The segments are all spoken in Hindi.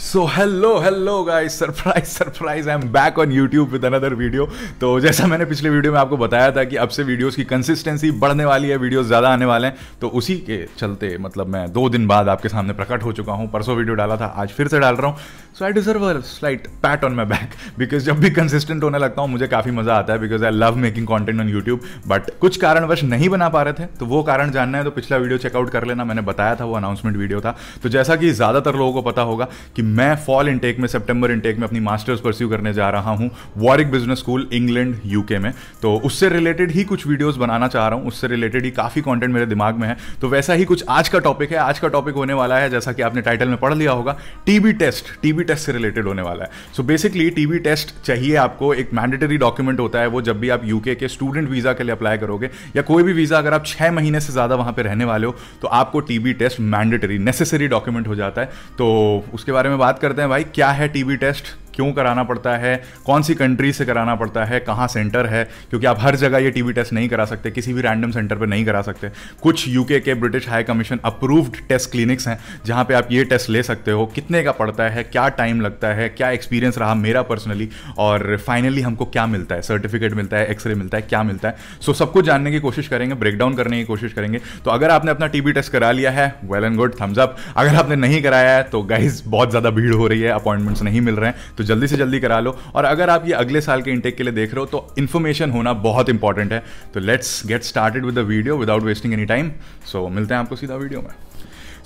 so hello hello guys surprise surprise I am back on YouTube with another video तो जैसा मैंने पिछले वीडियो में आपको बताया था कि अब से वीडियोस की कंसिस्टेंसी बढ़ने वाली है वीडियोस ज़्यादा आने वाले हैं तो उसी के चलते मतलब मैं दो दिन बाद आपके सामने प्रकट हो चुका हूँ परसों वीडियो डाला था आज फिर से डाल रहा हूँ so I deserve a slight pat on my back because जब भी कंसिस्टेंट होने लगता हूँ मुझे काफ़ी मज़ा आता है because I love making content on YouTube but कुछ कारणवश नहीं बना पा रहे थे तो वो कारण जानना है तो पिछला वीडियो चेकआउट कर लेना मैंने बताया था वो अनाउंसमेंट वीडियो था तो जैसा कि ज़्यादातर लोगों को पता होगा कि मैं फॉल इनटेक में सेप्टेम्बर इनटेक में अपनी मास्टर्स परस्यू करने जा रहा हूँ Warwick business school England UK में तो उससे रिलेटेड ही कुछ वीडियोस बनाना चाह रहा हूँ उससे रिलेटेड ही काफ़ी कॉन्टेंट मेरे दिमाग में है तो वैसा ही कुछ आज का टॉपिक है आज का टॉपिक होने वाला है जैसा कि आपने टाइटल में पढ़ लिया होगा टीबी टेस्ट टीबी टेस्ट से रिलेटेड होने वाला है सो बेसिकली टीबी टेस्ट चाहिए आपको एक मैंडेटरी डॉक्यूमेंट होता है वो जब भी आप यूके के स्टूडेंट वीज़ा के लिए अप्लाई करोगे या कोई भी वीज़ा अगर आप छह महीने से ज़्यादा वहां पर रहने वाले हो तो आपको TB test mandatory necessary document हो जाता है तो उसके बारे में बात करते हैं भाई क्या है टीबी टेस्ट क्यों कराना पड़ता है कौन सी कंट्री से कराना पड़ता है कहाँ सेंटर है क्योंकि आप हर जगह ये टीबी टेस्ट नहीं करा सकते किसी भी रैंडम सेंटर पर नहीं करा सकते कुछ यूके के British high commission approved test clinics हैं जहाँ पे आप ये टेस्ट ले सकते हो कितने का पड़ता है क्या टाइम लगता है क्या एक्सपीरियंस रहा मेरा पर्सनली और फाइनली हमको क्या मिलता है सर्टिफिकेट मिलता है एक्सरे मिलता है क्या मिलता है सो सब कुछ जानने की कोशिश करेंगे ब्रेकडाउन करने की कोशिश करेंगे तो अगर आपने अपना टीबी टेस्ट करा लिया है well and good thumbs up अगर आपने नहीं कराया है तो गाइज बहुत ज़्यादा भीड़ हो रही है अपॉइंटमेंट्स नहीं मिल रहे हैं तो जल्दी से जल्दी करा लो और अगर आप ये अगले साल के इंटेक के लिए देख रहे हो तो इन्फॉर्मेशन होना बहुत इंपॉर्टेंट है तो let's get started with the video without wasting any time so मिलते हैं आपको सीधा वीडियो में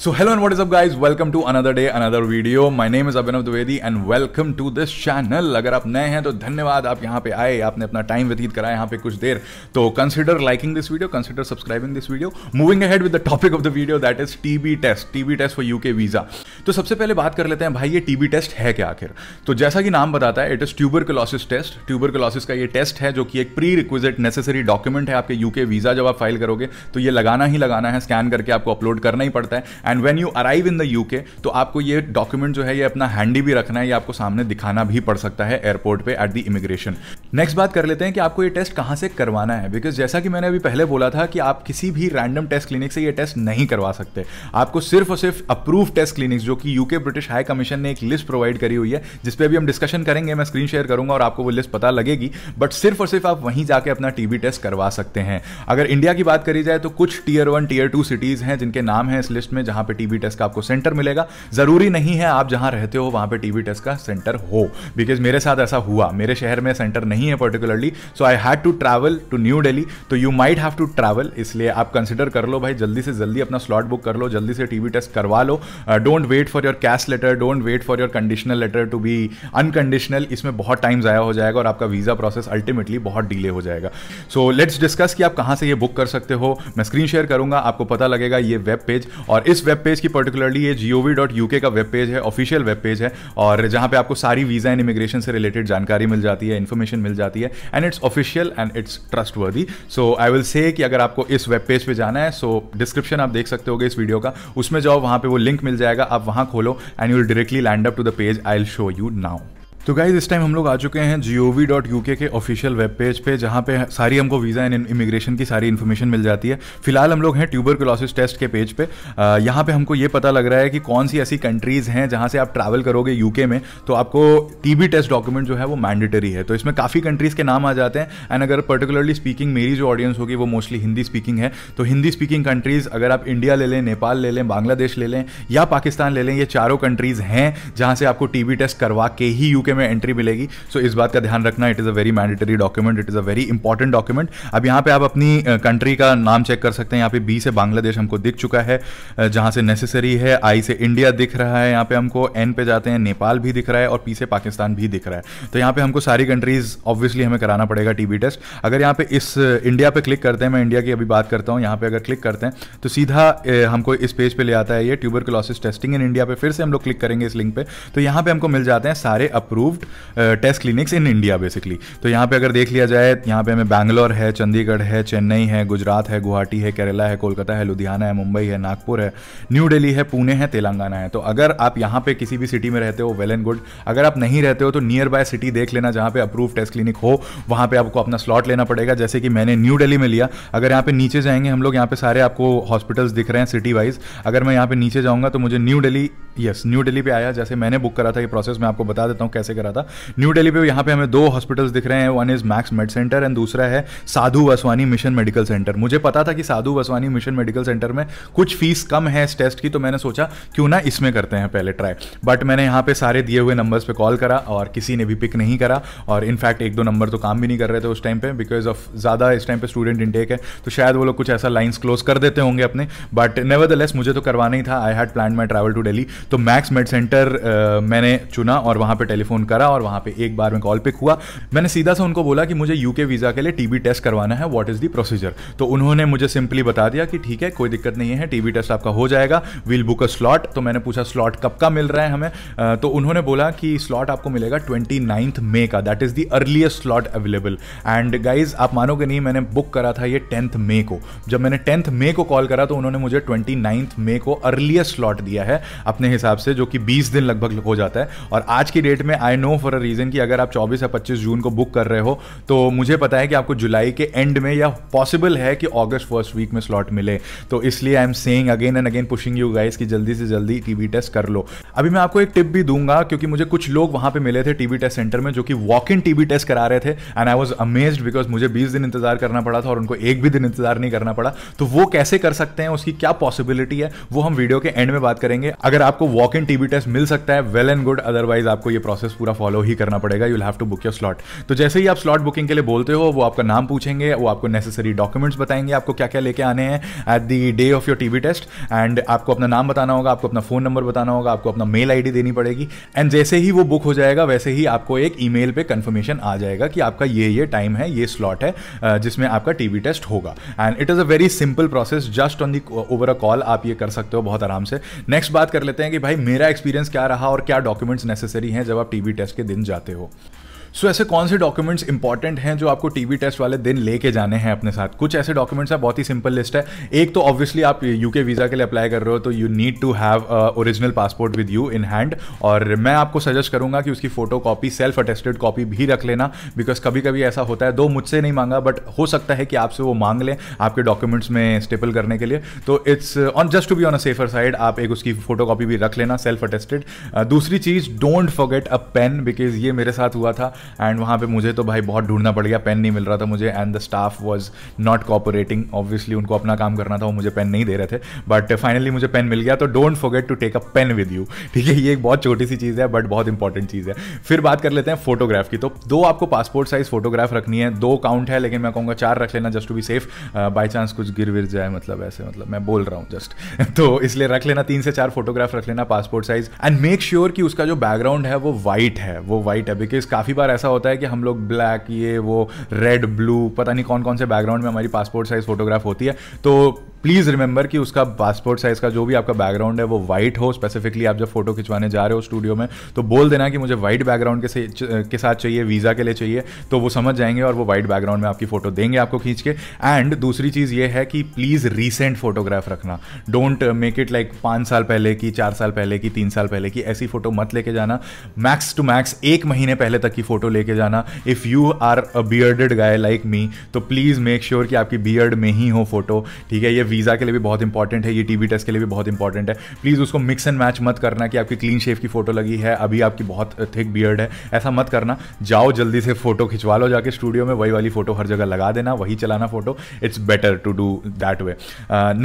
so hello and what is up guys welcome to another day another video my name is Abhinav Dwivedi and welcome to this channel अगर आप नए हैं तो धन्यवाद आप यहाँ पे आए आपने अपना टाइम व्यतीत करा यहाँ पे कुछ देर तो consider liking this video consider subscribing this video moving ahead with the topic of the video that is TB test TB test for UK visa तो सबसे पहले बात कर लेते हैं भाई ये टीबी टेस्ट है क्या आखिर तो जैसा कि नाम बताता है it is tuber test tuber का ये टेस्ट है जो कि एक प्री रिक्विजिट नेसेसरी डॉक्यूमेंट है आपके यूके वीजा जब आप फाइल करोगे तो ये लगाना ही लगाना है स्कैन करके आपको अपलोड करना ही पड़ता है and when you arrive in the U तो आपको ये डॉक्यूमेंट जो है ये अपना हैंडी भी रखना है ये आपको सामने दिखाना भी पड़ सकता है एयरपोर्ट पे एट द इमिग्रेशन नेक्स्ट बात कर लेते हैं कि आपको ये टेस्ट कहाँ से करवाना है बिकॉज जैसा कि मैंने अभी पहले बोला था कि आप किसी भी रैंडम टेस्ट क्लिनिक से ये टेस्ट नहीं करवा सकते आपको सिर्फ और सिर्फ अप्रूव टेस्ट क्लिनिक जो कि यूके ब्रिटिश हाई कमीशन ने एक लिस्ट प्रोवाइड करी हुई है जिसपे अभी हम डिस्कशन करेंगे मैं स्क्रीन शेयर करूंगा और आपको वो लिस्ट पता लगेगी बट सिर्फ और सिर्फ आप वहीं जाके अपना टीबी टेस्ट करवा सकते हैं अगर इंडिया की बात करी जाए तो कुछ tier one tier two cities हैं जिनके नाम है इस लिस्ट में जहां पे टीवी टेस्ट का आपको सेंटर मिलेगा जरूरी नहीं है आप जहां रहते हो वहां पे टीवी टेस्ट का सेंटर हो बिकॉज मेरे साथ ऐसा हुआ मेरे शहर में सेंटर नहीं है particularly so I had to travel to New Delhi तो you might have to travel इसलिए आप कंसिडर कर लो भाई जल्दी से जल्दी अपना स्लॉट बुक कर लो जल्दी से टीवी टेस्ट करवा लो don't wait for your cash letter don't wait for your conditional letter to be unconditional इसमें बहुत टाइम ज़ाया हो जाएगा और आपका वीज़ा प्रोसेस अल्टीमेटली बहुत डिले हो जाएगा सो लेट्स डिस्कस कि आप कहां से ये बुक कर सकते हो मैं स्क्रीन शेयर करूंगा आपको पता लगेगा ये वेब पेज और इस वेब पेज की पर्टिकुलरली ये जी वी डॉट यू के का वेब पेज है ऑफिशियल वेब पेज है और जहाँ पे आपको सारी वीज़ा एंड इमिग्रेशन से रिलेटेड जानकारी मिल जाती है इन्फॉर्मेशन मिल जाती है and it's official and it's trustworthy so I will say कि अगर आपको इस वेब पेज पर जाना है सो so, डिस्क्रिप्शन आप देख सकते हो इस वीडियो का उसमें जाओ वहाँ पर वो लिंक मिल जाएगा आप वहाँ खोलो and you will directly land up to the page I will show you now तो गाइज इस टाइम हम लोग आ चुके हैं G O V dot U K official web page पे जहाँ पे सारी हमको वीज़ा एंड इमिग्रेशन की सारी इन्फॉर्मेशन मिल जाती है फिलहाल हम लोग हैं ट्यूबर क्लॉसिस टेस्ट के पेज पे यहाँ पे हमको ये पता लग रहा है कि कौन सी ऐसी कंट्रीज़ हैं जहाँ से आप ट्रैवल करोगे यूके में तो आपको टी टेस्ट डॉक्यूमेंट जो है वो मैंडेटरी है तो इसमें काफ़ी कंट्रीज़ के नाम आ जाते हैं एंड अगर पर्टिकुलरली स्पीकिंग मेरी जो ऑडियंस होगी वो मोस्टली हिंदी स्पीकिंग है तो हिंदी स्पीकिंग कंट्रीज़ अगर आप इंडिया ले लें नेपाल ले लें बांग्लादेश ले लें या पाकिस्तान ले लें ये चारों कंट्रीज़ हैं जहाँ से आपको टी टेस्ट करवा के ही यू में एंट्री मिलेगी सो so, इस बात का ध्यान रखना it is a very mandatory document it is a very important document अब यहाँ पे आप अपनी कंट्री का नाम चेक कर सकते हैं यहाँ पे बी से बांग्लादेश हमको दिख चुका है जहां से नेसेसरी है आई से इंडिया दिख रहा है यहाँ पे हमको एन पे जाते हैं नेपाल भी दिख रहा है और पी से पाकिस्तान भी दिख रहा है तो यहाँ पे हमको सारी कंट्रीज ऑब्वियसली हमें कराना पड़ेगा टीबी टेस्ट अगर यहाँ पे इस इंडिया पे क्लिक करते हैं मैं इंडिया की अभी बात करता हूँ यहाँ पे अगर क्लिक करते हैं तो सीधा हमको इस पेज पे ले आता है ये ट्यूबर टेस्टिंग इन इंडिया पे फिर से हम लोग क्लिक करेंगे इस लिंक पे तो यहाँ पे हमको मिल जाते हैं सारे approve approved test clinics in India basically तो यहाँ पे अगर देख लिया जाए यहाँ पे हमें बैंगलोर है चंडीगढ़ है चेन्नई है गुजरात है गुवाहाटी है केरला है कोलकाता है लुधियाना है मुंबई है नागपुर है न्यू डेली है पुणे है तेलंगाना है तो अगर आप यहाँ पे किसी भी सिटी में रहते हो वेल एंड गुड अगर आप नहीं रहते हो तो नियर बाय सिटी देख लेना जहाँ पे अप्रूव टेस्ट क्लिनिक हो वहाँ पे आपको अपना स्लॉट लेना पड़ेगा जैसे कि मैंने न्यू डेली में लिया अगर यहाँ पे नीचे जाएंगे हम लोग यहाँ पे सारे आपको हॉस्पिटल्स दिख रहे हैं सिटी वाइज अगर मैं यहाँ पे नीचे जाऊँगा तो मुझे न्यू डेली यस न्यू डेली पे आया जैसे मैंने बुक करा था ये प्रोसेस मैं आपको बता देता हूँ कैसे करा था न्यू डेली पे यहाँ पे हमें दो हॉस्पिटल्स दिख रहे हैं one is Max Med centre and दूसरा है Sadhu Vaswani mission medical centre मुझे पता था कि Sadhu Vaswani mission medical centre में कुछ फीस कम है इस टेस्ट की तो मैंने सोचा क्यों ना इसमें करते हैं पहले ट्राई बट मैंने यहाँ पे सारे दिए हुए नंबर्स पे कॉल करा और किसी ने भी पिक नहीं करा और इनफैक्ट एक दो नंबर तो काम भी नहीं कर रहे थे उस टाइम पे बिकॉज ऑफ ज़्यादा इस टाइम पे स्टूडेंट इनटेक है तो शायद वो लोग कुछ ऐसा लाइन्स क्लोज कर देते होंगे अपने बट नेवर मुझे तो करवाना ही था I had plan my travel to Delhi तो मैक्स मेड सेंटर मैंने चुना और वहां पर टेलीफोन फ़ोन करा और वहां पे एक बार में कॉल पिक हुआ मैंने सीधा से उनको बोला कि मुझे यूके वीज़ा के लिए टीबी टेस्ट करवाना है व्हाट इज़ दी प्रोसीजर तो उन्होंने मुझे सिंपली बता दिया कि ठीक है कोई दिक्कत नहीं है टीबी टेस्ट आपका हो जाएगा विल बुक अ स्लॉट तो मैंने पूछा स्लॉट कब का मिल रहा है हमें तो उन्होंने बोला कि स्लॉट आपको मिलेगा ट्वेंटी नाइन्थ मे का that is the earliest slot available and guys आप मानोगे नहीं मैंने बुक करा था ये टेंथ मे को जब मैंने टेंथ मे को कॉल करा तो उन्होंने मुझे ट्वेंटी नाइन्थ मे को अर्लीस्ट स्लॉट दिया है अपने हिसाब से जो कि बीस दिन लगभग हो जाता है और आज की डेट में I know for a reason कि अगर आप 24 या 25 जून को बुक कर रहे हो तो मुझे पता है कि आपको जुलाई के एंड में या पॉसिबल है कि ऑगस्ट फर्स्ट वीक में स्लॉट मिले तो इसलिए I am saying again and again pushing you guys कि जल्दी से जल्दी टीबी टेस्ट कर लो अभी मैं आपको एक टिप भी दूंगा क्योंकि मुझे कुछ लोग वहां पे मिले थे टीवी टेस्ट सेंटर में जो कि वॉक इन टीबी टेस्ट करा रहे थे and I was amaze because मुझे बीस दिन इंतजार करना पड़ा था और उनको एक भी दिन इंतजार नहीं करना पड़ा तो वो कैसे कर सकते हैं उसकी क्या पॉसिबिलिटी है वो हम वीडियो के एंड में बात करेंगे अगर आपको वॉक इन टीबी टेस्ट मिल सकता है वेल एंड गुड अदरवाइज आपको ये प्रोसेस प्रोसेस पूरा फॉलो ही करना पड़ेगा you have to book your slot तो जैसे ही आप स्लॉट बुकिंग के लिए बोलते हो वो आपका नाम पूछेंगे वो आपको नेसेसरी डॉक्यूमेंट्स बताएंगे आपको क्या क्या लेके आने हैं at the day of your TV test and आपको अपना नाम बताना होगा आपको अपना फोन नंबर बताना होगा आपको अपना मेल आई देनी पड़ेगी एंड जैसे ही वो बुक हो जाएगा वैसे ही आपको एक ई मेल कंफर्मेशन आ जाएगा कि आपका ये ये टाइम है ये स्लॉट है जिसमें आपका टीवी टेस्ट होगा and it is a very simple process just on the over a call आप ये कर सकते हो बहुत आराम से नेक्स्ट बात कर लेते हैं कि भाई मेरा एक्सपीरियंस क्या रहा और क्या डॉक्यूमेंट्स नेसेसरी हैं जब आप टीवी टेस्ट के दिन जाते हो सो so, ऐसे कौन से डॉक्यूमेंट्स इंपॉर्टेंट हैं जो आपको टीवी टेस्ट वाले दिन लेके जाने हैं अपने साथ कुछ ऐसे डॉक्यूमेंट्स हैं बहुत ही सिंपल लिस्ट है एक तो ऑब्वियसली आप यूके वीज़ा के लिए अप्लाई कर रहे हो तो you need to have original passport with you in hand और मैं आपको सजेस्ट करूंगा कि उसकी photo copy self attested copy भी रख लेना बिकॉज कभी कभी ऐसा होता है दो मुझसे नहीं मांगा बट हो सकता है कि आपसे वो मांग लें आपके डॉक्यूमेंट्स में स्टेपल करने के लिए तो it's on just to be on a safer side आप एक उसकी फोटो कॉपी भी रख लेना सेल्फ अटेस्टेड uh, दूसरी चीज़ don't forget a pen because ये मेरे साथ हुआ था एंड वहाँ पे मुझे तो भाई बहुत ढूंढना पड़ गया पेन नहीं मिल रहा था मुझे and the staff was not cooperating obviously उनको अपना काम करना था वो मुझे पेन नहीं दे रहे थे बट फाइनली मुझे पेन मिल गया तो don't forget to take a pen with you ठीक है ये एक बहुत छोटी सी चीज़ है बट बहुत इंपॉर्टेंट चीज़ है फिर बात कर लेते हैं फोटोग्राफ की तो दो आपको पासपोर्ट साइज फोटोग्राफ रखनी है दो काउंट है लेकिन मैं कहूँगा चार रख लेना just to be safe by chance कुछ गिर विर जाए मतलब ऐसे मतलब मैं बोल रहा हूँ जस्ट तो इसलिए रख लेना तीन से चार फोटोग्राफ रख लेना passport size and make sure कि उसका जो बैकग्राउंड है वो वाइट है वो वाइट है बिकॉज काफ़ी बार ऐसा होता है कि हम लोग ब्लैक ये वो रेड ब्लू पता नहीं कौन कौन से बैकग्राउंड में हमारी पासपोर्ट साइज़ फोटोग्राफ होती है तो प्लीज़ रिमेंबर कि उसका पासपोर्ट साइज़ का जो भी आपका बैकग्राउंड है वो वाइट हो स्पेसिफिकली आप जब फोटो खिंचवाने जा रहे हो स्टूडियो में तो बोल देना कि मुझे वाइट बैकग्राउंड के के साथ चाहिए वीज़ा के लिए चाहिए तो वो समझ जाएंगे और वो वाइट बैकग्राउंड में आपकी फ़ोटो देंगे आपको खींच के एंड दूसरी चीज़ ये है कि प्लीज़ रीसेंट फोटोग्राफ रखना डोंट मेक इट लाइक पाँच साल पहले की चार साल पहले की तीन साल पहले की ऐसी फ़ोटो मत लेके जाना मैक्स टू मैक्स एक महीने पहले तक की फ़ोटो लेके जाना if you are a bearded guy like me तो प्लीज़ मेक श्योर कि आपकी बियर्ड में ही हो फोटो ठीक है ये वीज़ा के लिए भी बहुत इंपॉर्टेंट है ये टीबी टेस्ट के लिए भी बहुत इंपॉर्टेंट है प्लीज़ उसको मिक्स एंड मैच मत करना कि आपकी क्लीन शेव की फोटो लगी है अभी आपकी बहुत थिक बियर्ड है ऐसा मत करना जाओ जल्दी से फोटो खिंचवा लो जाके स्टूडियो में वही वाली फोटो हर जगह लगा देना वही चलाना photo it's better to do that way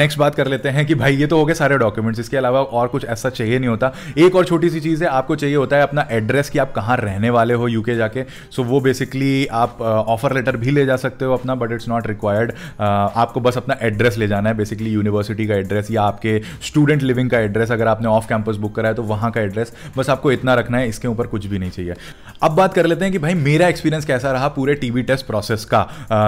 next बात कर लेते हैं कि भाई ये तो हो गए सारे डॉक्यूमेंट्स इसके अलावा और कुछ ऐसा चाहिए नहीं होता एक और छोटी सी चीज़ है आपको चाहिए होता है अपना एड्रेस कि आप कहाँ रहने वाले हो यूके जाके सो so, वो बेसिकली आप ऑफर uh, लेटर भी ले जा सकते हो अपना बट इट्स नॉट रिक्वायर्ड आपको बस अपना एड्रेस ले जाना है बेसिकली यूनिवर्सिटी का एड्रेस या आपके स्टूडेंट लिविंग का एड्रेस अगर आपने ऑफ कैंपस बुक करा है तो वहाँ का एड्रेस बस आपको इतना रखना है इसके ऊपर कुछ भी नहीं चाहिए अब बात कर लेते हैं कि भाई मेरा एक्सपीरियंस कैसा रहा पूरे टीबी टेस्ट प्रोसेस का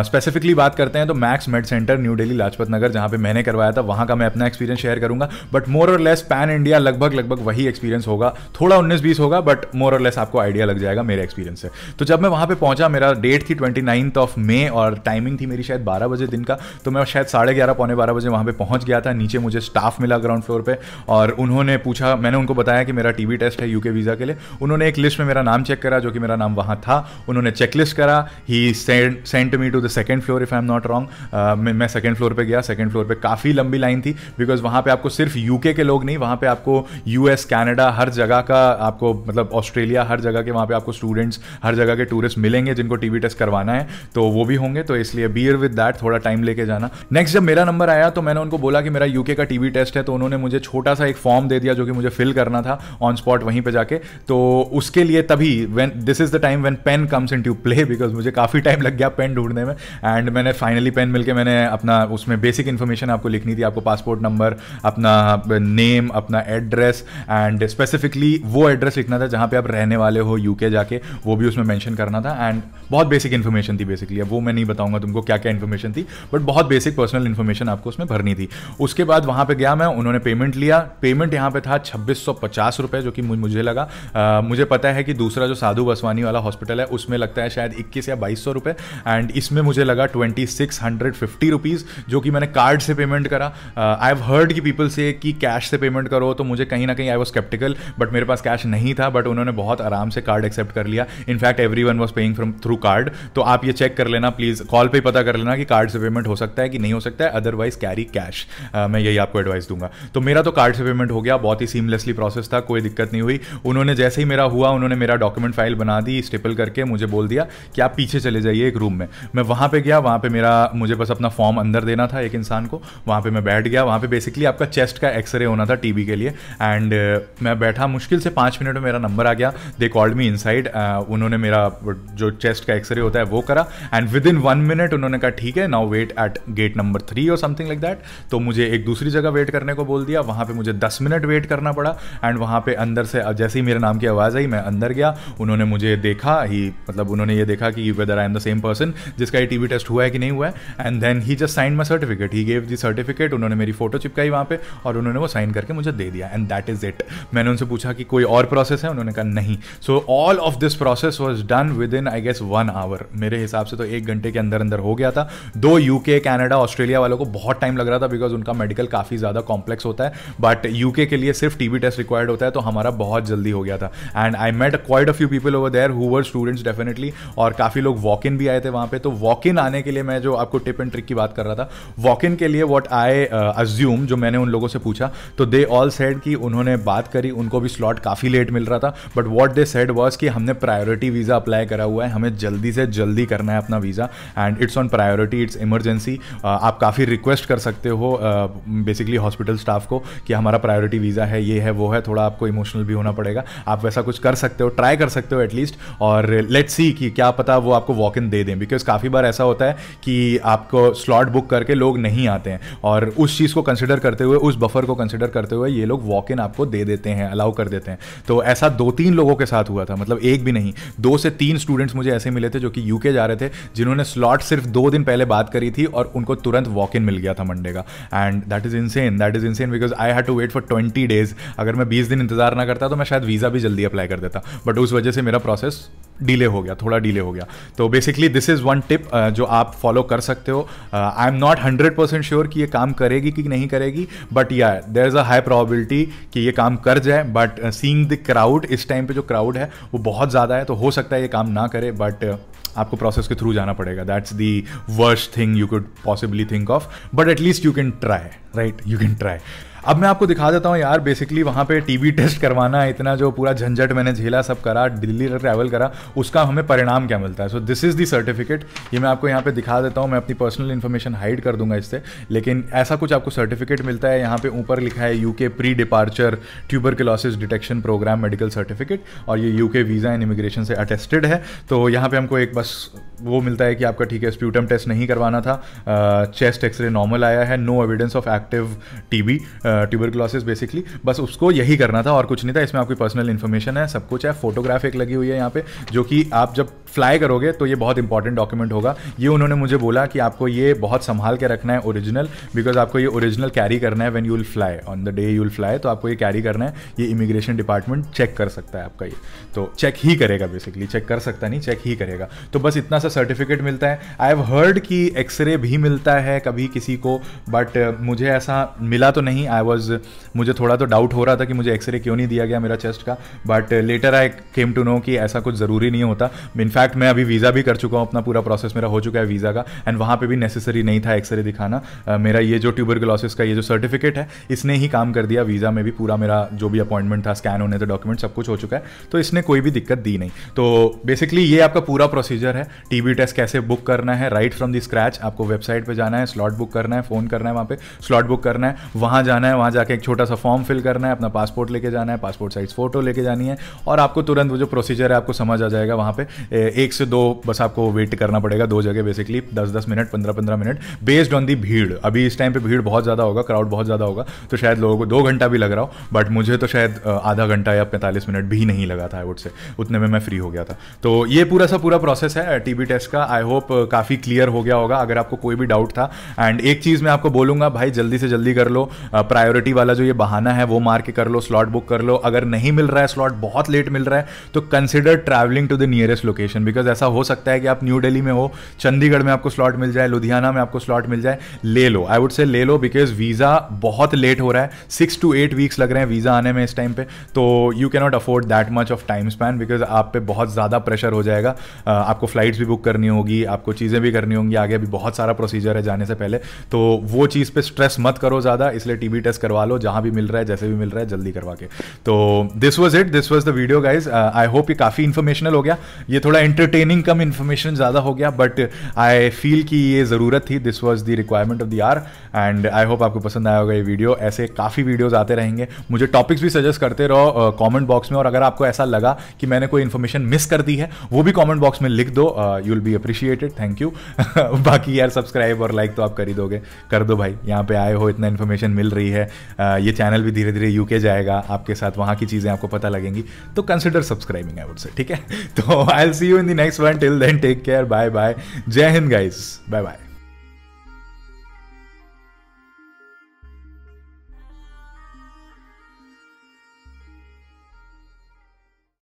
स्पेसिफिकली बात करते हैं तो Max Med centre New Delhi Lajpat Nagar जहाँ पे मैंने करवाया था वहाँ का मैं अपना एक्सपीरियंस शेयर करूंगा बट मोर और लेस पैन इंडिया लगभग लगभग वही एक्सपीरियंस होगा थोड़ा उन्नीस बीस होगा बट मोर और लेस आपको आइडिया लग जाएगा मेरे एक्सपीरियंस से तो जब मैं वहाँ पर पहुंचा मेरा डेट थी ट्वेंटी नाइन्थ ऑफ मे और टाइमिंग थी मेरी शायद बारह बजे दिन का तो मैं शायद साढ़े ग्यारह पौने बारह बजे वहाँ पर पहुंच गया था नीचे मुझे स्टाफ मिला ग्राउंड फ्लोर पर और उन्होंने पूछा मैंने उनको बताया कि मेरा टीबी टेस्ट है यूके वीज़ा के लिए उन्होंने एक लिस्ट में मेरा नाम चेक करा जो कि मेरा नाम वहाँ था उन्होंने चेकलिस्ट करा ही sent me to the second floor if I am not wrong मैं सेकेंड फ्लोर पर गया सेकेंड फ्लोर पर काफ़ी लंबी लाइन थी बिकॉज वहाँ पर आपको सिर्फ यूके के लोग नहीं वहाँ पर आपको यूएस कैनेडा हर जगह का आपको मतलब ऑस्ट्रेलिया हर जगह के वहाँ पर आपको स्टूडेंट्स हर जगह के टूरिस्ट मिलेंगे जिनको टीवी टेस्ट करवाना है तो वो भी होंगे तो इसलिए बियर विद दैट थोड़ा टाइम लेके जाना नेक्स्ट जब मेरा नंबर आया तो मैंने उनको बोला कि मेरा यूके का टीवी टेस्ट है तो उन्होंने मुझे छोटा सा एक फॉर्म दे दिया जो कि मुझे फिल करना था ऑन स्पॉट वहीं पे जाके तो उसके लिए तभी when this is the time when pen comes in to play because मुझे काफ़ी टाइम लग गया पेन ढूंढने में एंड मैंने फाइनली पेन मिलकर मैंने अपना उसमें बेसिक इन्फॉर्मेशन आपको लिखनी थी आपको पासपोर्ट नंबर अपना नेम अपना एड्रेस एंड स्पेसिफिकली वो एड्रेस लिखना था जहां पे आप रहने वाले हो यूके जाके वो भी उसमें मैंशन करना था एंड बहुत बेसिक इन्फॉर्मेशन थी बेसिकली अब वो मैं नहीं बताऊंगा तुमको क्या क्या इन्फॉर्मेशन थी बट बहुत बेसिक पर्सनल इन्फॉर्मेशन आपको उसमें भरनी थी उसके बाद वहां पे गया मैं उन्होंने पेमेंट लिया पेमेंट यहां पे था छब्बीस सौ पचास रुपए जो कि मुझे लगा आ, मुझे पता है कि दूसरा जो साधु दादू बसवानी वाला हॉस्पिटल है उसमें लगता है शायद इक्कीस या बाईस सौ रुपये एंड इसमें मुझे लगा twenty six hundred fifty rupees जो कि मैंने कार्ड से पेमेंट करा आई हैव हर्ड की पीपल से कि कैश से पेमेंट करो तो मुझे कहीं ना कहीं आई वॉज स्केप्टिकल बट मेरे पास कैश नहीं था बट उन्होंने बहुत आराम से कार्ड एक्सेप्ट कर लिया in fact everyone was paying from through card तो आप ये चेक कर लेना प्लीज़ कॉल पर पता कर लेना कि कार्ड से पेमेंट हो सकता है कि नहीं हो सकता है अदरवाइज कैरी कैश मैं यही आपको एडवाइस दूंगा तो मेरा तो कार्ड से पेमेंट हो गया बहुत ही सीमलेसली प्रोसेस था कोई दिक्कत नहीं हुई उन्होंने जैसे ही मेरा हुआ उन्होंने मेरा डॉक्यूमेंट फाइल प्रोफाइल बना दी स्टेपल करके मुझे बोल दिया कि आप पीछे चले जाइए एक रूम में मैं वहाँ पे गया वहाँ पे मेरा मुझे बस अपना फॉर्म अंदर देना था एक इंसान को वहाँ पे मैं बैठ गया वहाँ पे बेसिकली आपका चेस्ट का एक्सरे होना था टीबी के लिए एंड uh, मैं बैठा मुश्किल से पाँच मिनट में मेरा नंबर आ गया दे कॉल्ड मी इनसाइड उन्होंने मेरा जो चेस्ट का एक्सरे होता है वो करा and within one minute उन्होंने कहा ठीक है now wait at gate number three और समथिंग लाइक दैट तो मुझे एक दूसरी जगह वेट करने को बोल दिया वहाँ पर मुझे दस मिनट वेट करना पड़ा एंड वहाँ पर अंदर से जैसे ही मेरे नाम की आवाज़ आई मैं अंदर गया उन्होंने उन्होंने मुझे देखा ही मतलब उन्होंने ये देखा कि whether I am the same person जिसका ये टी टेस्ट हुआ है कि नहीं हुआ है and then he just sign my certificate ही गेव दी सर्टिफिकेट उन्होंने मेरी फोटो चिपकाई वहाँ पे और उन्होंने वो साइन करके मुझे दे दिया एंड दैट इज इट मैंने उनसे पूछा कि कोई और प्रोसेस है उन्होंने कहा नहीं so all of this process was done within I guess one hour मेरे हिसाब से तो एक घंटे के अंदर अंदर हो गया था दो यूके कैनेडा ऑस्ट्रेलिया वालों को बहुत टाइम लग रहा था बिकॉज उनका मेडिकल काफ़ी ज़्यादा कॉम्प्लेक्स होता है बट यूके के लिए सिर्फ टीबी टेस्ट रिक्वायर्ड होता है तो हमारा बहुत जल्दी हो गया था and I met quite a few people over there who were students definitely और काफ़ी लोग वॉक इन भी आए थे वहाँ पे तो वॉक इन आने के लिए मैं जो आपको टिप एंड ट्रिक की बात कर रहा था वॉक इन के लिए वॉट आई अज्यूम जो मैंने उन लोगों से पूछा तो दे ऑल सेड कि उन्होंने बात करी उनको भी स्लॉट काफ़ी लेट मिल रहा था but what they said was कि हमने प्रायोरिटी वीज़ा अप्लाई करा हुआ है हमें जल्दी से जल्दी करना है अपना visa and it's on priority it's emergency आप काफ़ी रिक्वेस्ट कर सकते हो बेसिकली हॉस्पिटल स्टाफ को कि हमारा प्रायोरिटी वीज़ा है ये है वो है थोड़ा आपको इमोशनल भी होना पड़ेगा आप वैसा कुछ कर सकते हो ट्राई कर सकते सकते हो एटलीस्ट और लेट सी कि क्या पता वो आपको वॉक इन दे दें बिकॉज काफ़ी बार ऐसा होता है कि आपको स्लॉट बुक करके लोग नहीं आते हैं और उस चीज़ को कंसिडर करते हुए उस बफर को कंसिडर करते हुए ये लोग वॉक इन आपको दे देते हैं अलाउ कर देते हैं तो ऐसा दो तीन लोगों के साथ हुआ था मतलब एक भी नहीं दो से तीन स्टूडेंट्स मुझे ऐसे मिले थे जो कि यूके जा रहे थे जिन्होंने स्लॉट सिर्फ दो दिन पहले बात करी थी और उनको तुरंत वॉक इन मिल गया था मंडे का and that is insane that is insane because I had to wait for twenty days अगर मैं बीस दिन इंतजार ना करता तो मैं शायद वीज़ा भी जल्दी अप्लाई कर देता बट उस वजह से से मेरा प्रोसेस डिले हो गया थोड़ा डिले हो गया तो basically this is one tip जो आप फॉलो कर सकते हो I am not hundred percent sure कि ये काम करेगी कि नहीं करेगी बट या there is a high probability कि ये काम कर जाए बट सीइंग द क्राउड इस टाइम पे जो क्राउड है वो बहुत ज़्यादा है तो हो सकता है ये काम ना करे बट uh, आपको प्रोसेस के थ्रू जाना पड़ेगा that's the worst thing you could possibly think of but at least you can try right you can try अब मैं आपको दिखा देता हूँ यार बेसिकली वहाँ पे टीवी टेस्ट करवाना इतना जो पूरा झंझट मैंने झेला सब करा दिल्ली ट्रैवल करा उसका हमें परिणाम क्या मिलता है so this is the certificate ये मैं आपको यहाँ पे दिखा देता हूँ मैं अपनी पर्सनल इन्फॉर्मेशन हाइड कर दूंगा इससे लेकिन ऐसा कुछ आपको सर्टिफिकेट मिलता है यहाँ पे ऊपर लिखा है U pre departure tuber detection programme medical certificate और ये यू वीज़ा एंड इमिग्रेशन से अटेस्टेड है तो यहाँ पर हमको एक बस वो मिलता है कि आपका ठीक है स्प्यूटम टेस्ट नहीं करवाना था चेस्ट एक्सरे नॉर्मल आया है no evidence of active TB tuber tuberculosis basically बस उसको यही करना था और कुछ नहीं था इसमें आपकी पर्सनल इन्फॉर्मेशन है सब कुछ है फोटोग्राफ एक लगी हुई है यहाँ पे जो कि आप जब फ्लाई करोगे तो ये बहुत इंपॉर्टेंट डॉक्यूमेंट होगा ये उन्होंने मुझे बोला कि आपको ये बहुत संभाल के रखना है ओरिजिनल बिकॉज आपको ये ओरिजिनल कैरी करना है when you will fly on the day you will fly तो आपको ये कैरी करना है ये इमिग्रेशन डिपार्टमेंट चेक कर सकता है आपका ये तो चेक ही करेगा बेसिकली चेक कर सकता नहीं चेक ही करेगा तो बस इतना सा सर्टिफिकेट मिलता है आई हैव हर्ड कि एक्सरे भी मिलता है कभी किसी को बट मुझे ऐसा मिला तो नहीं आई I was uh, मुझे थोड़ा तो डाउट हो रहा था कि मुझे एक्सरे क्यों नहीं दिया गया मेरा चेस्ट का but later I came to know कि ऐसा कुछ ज़रूरी नहीं होता इनफैक्ट मैं अभी वीज़ा भी कर चुका हूँ अपना पूरा प्रोसेस मेरा हो चुका है वीज़ा का एंड वहाँ पर भी नेसेसरी नहीं था एक्सरे दिखाना uh, मेरा ये जो ट्यूबर का ये जो सर्टिफिकेट है इसने ही काम कर दिया वीज़ा में भी पूरा मेरा जो भी अपॉइंटमेंट था स्कैन होने थे डॉक्यूमेंट सब कुछ हो चुका है तो इसने कोई भी दिक्कत दी नहीं तो बेसिकली ये आपका पूरा प्रोसीजर है टीबी टेस्ट कैसे बुक करना है राइट फ्रॉम दी स्क्रैच आपको वेबसाइट पर जाना है स्लॉट बुक करना है फ़ोन करना है वहाँ पे स्लॉट बुक करना है वहाँ जाना है वहाँ जाके एक छोटा छोटा सा फॉर्म फिल करना है अपना पासपोर्ट लेके जाना है पासपोर्ट साइज फोटो लेके जानी है और आपको तुरंत वो जो प्रोसीजर है आपको समझ आ जाएगा वहाँ पे एक से दो बस आपको वेट करना पड़ेगा दो जगह बेसिकली दस दस मिनट पंद्रह पंद्रह मिनट बेस्ड ऑन दी भीड़ अभी इस टाइम पे भीड़ बहुत ज़्यादा होगा क्राउड बहुत ज़्यादा होगा तो शायद लोगों को दो घंटा भी लग रहा हो बट मुझे तो शायद आधा घंटा या पैंतालीस मिनट भी नहीं लगा था आई से उतने में मैं फ्री हो गया था तो ये पूरा सा पूरा प्रोसेस है टीबी टेस्ट का आई होप काफ़ी क्लियर हो गया होगा अगर आपको कोई भी डाउट था एंड एक चीज़ मैं आपको बोलूंगा भाई जल्दी से जल्दी कर लो प्रायोरिटी वाला जो ये ये बहाना है वो मार के कर लो स्लॉट बुक कर लो अगर नहीं मिल रहा है स्लॉट बहुत लेट मिल रहा है तो consider travelling to the nearest location because ऐसा हो सकता है कि आप न्यू डेली में हो चंडीगढ़ में आपको स्लॉट मिल जाए लुधियाना में आपको स्लॉट मिल जाए ले लो आई वुड से ले लो बिकॉज वीज़ा बहुत लेट हो रहा है सिक्स टू एट वीक्स लग रहे हैं वीज़ा आने में इस टाइम पे तो you cannot afford that much of time span because आप पे बहुत ज़्यादा प्रेशर हो जाएगा आपको फ्लाइट्स भी बुक करनी होगी आपको चीज़ें भी करनी होंगी आगे भी बहुत सारा प्रोसीजर है जाने से पहले तो वो चीज़ पे स्ट्रेस मत करो ज़्यादा इसलिए टीबी टेस्ट करवा लो जहां जहाँ भी मिल रहा है जैसे भी मिल रहा है जल्दी करवा के तो this was it this was the video guys I hope ये काफ़ी इन्फॉर्मेशनल हो गया ये थोड़ा एंटरटेनिंग कम इन्फॉर्मेशन ज़्यादा हो गया बट आई फील की ये ज़रूरत थी this was the requirement of the R and I hope आपको पसंद आया होगा ये वीडियो ऐसे काफ़ी वीडियोज़ आते रहेंगे मुझे टॉपिक्स भी सजेस्ट करते रहो कॉमेंट uh, बॉक्स में और अगर आपको ऐसा लगा कि मैंने कोई इन्फॉर्मेशन मिस कर दी है वो भी कॉमेंट बॉक्स में लिख दो you will be appreciated thank you बाकी यार सब्सक्राइब और लाइक तो आप कर ही दोगे कर दो भाई यहाँ पे आए हो इतना इन्फॉर्मेशन मिल रही है uh, ये ये चैनल भी धीरे धीरे यूके जाएगा आपके साथ वहाँ की चीज़ें आपको पता लगेंगी तो कंसिडर सब्सक्राइबिंग है उससे ठीक है तो I'll see you in the next one till then take care bye bye जय हिंद गाइस बाय बाय